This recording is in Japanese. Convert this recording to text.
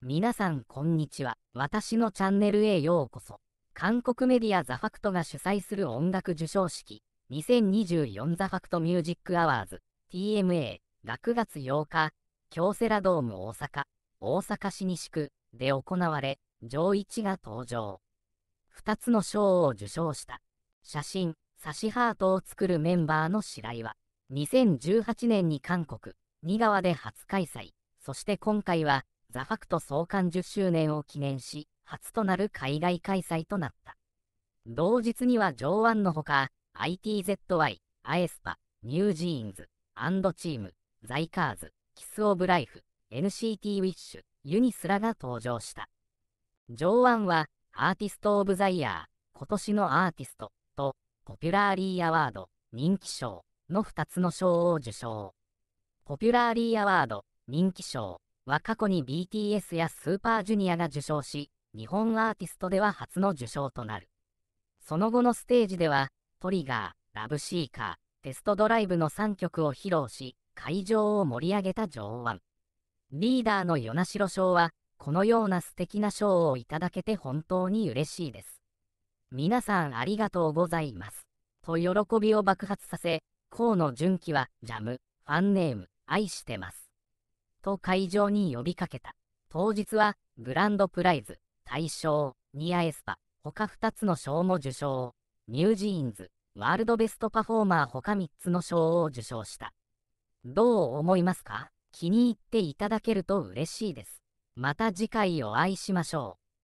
皆さんこんにちは。私のチャンネルへようこそ。韓国メディアザファクトが主催する音楽授賞式、2024ザファクトミュージックアワーズ、TMA が月8日、京セラドーム大阪、大阪市西区で行われ、上一が登場。2つの賞を受賞した。写真、サシハートを作るメンバーの白井は、2018年に韓国、新川で初開催。そして今回は、ザ・ファクト創刊10周年を記念し、初となる海外開催となった。同日には上腕のほか、ITZY、アエスパ、ニュージーンズ、アンドチーム、ザイカーズ、キス・オブ・ライフ、NCT ウィッシュ、ユニスらが登場した。上腕は、アーティスト・オブ・ザ・イヤー、今年のアーティスト、と、ポピュラーリー・アワード、人気賞、の2つの賞を受賞。ポピュラーリー・アワード、人気賞は過去に BTS やスーパージュニアが受賞し、日本アーティストでは初の受賞となる。その後のステージでは、トリガー、ラブシーカー、テストドライブの3曲を披露し、会場を盛り上げた女王リーダーの与那城賞は、このような素敵な賞をいただけて本当に嬉しいです。皆さんありがとうございます。と喜びを爆発させ、河野純喜は、ジャム、ファンネーム、愛してます。と会場に呼びかけた。当日は、グランドプライズ、大賞、ニアエスパ、他2つの賞も受賞。ニュージーンズ、ワールドベストパフォーマー他3つの賞を受賞した。どう思いますか気に入っていただけると嬉しいです。また次回お会いしましょう。